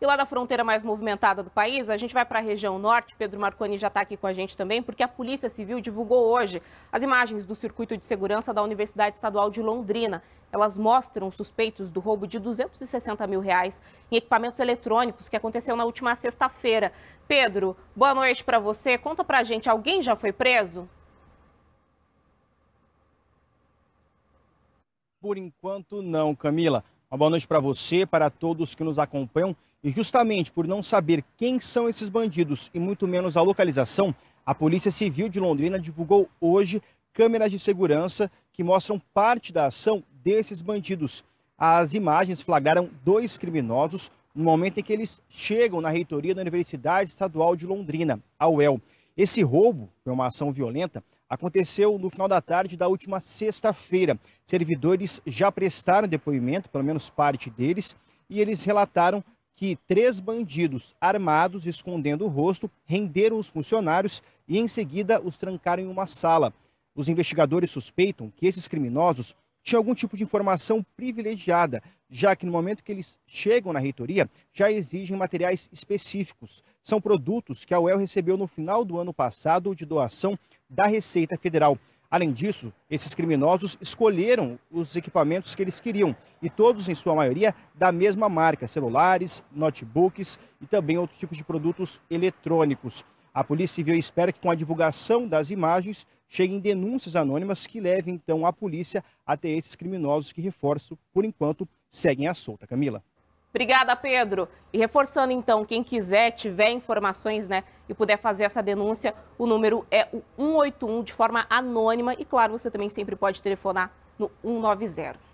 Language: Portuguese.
E lá da fronteira mais movimentada do país, a gente vai para a região norte. Pedro Marconi já está aqui com a gente também, porque a Polícia Civil divulgou hoje as imagens do circuito de segurança da Universidade Estadual de Londrina. Elas mostram suspeitos do roubo de 260 mil reais em equipamentos eletrônicos que aconteceu na última sexta-feira. Pedro, boa noite para você. Conta para a gente, alguém já foi preso? Por enquanto, não, Camila. Uma boa noite para você, para todos que nos acompanham e justamente por não saber quem são esses bandidos e muito menos a localização, a Polícia Civil de Londrina divulgou hoje câmeras de segurança que mostram parte da ação desses bandidos. As imagens flagraram dois criminosos no momento em que eles chegam na reitoria da Universidade Estadual de Londrina, a UEL. Esse roubo, foi é uma ação violenta, aconteceu no final da tarde da última sexta-feira. Servidores já prestaram depoimento, pelo menos parte deles, e eles relataram que três bandidos armados, escondendo o rosto, renderam os funcionários e em seguida os trancaram em uma sala. Os investigadores suspeitam que esses criminosos tinham algum tipo de informação privilegiada, já que no momento que eles chegam na reitoria, já exigem materiais específicos. São produtos que a UEL recebeu no final do ano passado de doação da Receita Federal. Além disso, esses criminosos escolheram os equipamentos que eles queriam e todos, em sua maioria, da mesma marca: celulares, notebooks e também outros tipos de produtos eletrônicos. A Polícia Civil espera que, com a divulgação das imagens, cheguem denúncias anônimas que levem então a polícia até esses criminosos que, reforço, por enquanto, seguem à solta. Camila. Obrigada, Pedro. E reforçando então, quem quiser, tiver informações, né, e puder fazer essa denúncia, o número é o 181 de forma anônima e claro, você também sempre pode telefonar no 190.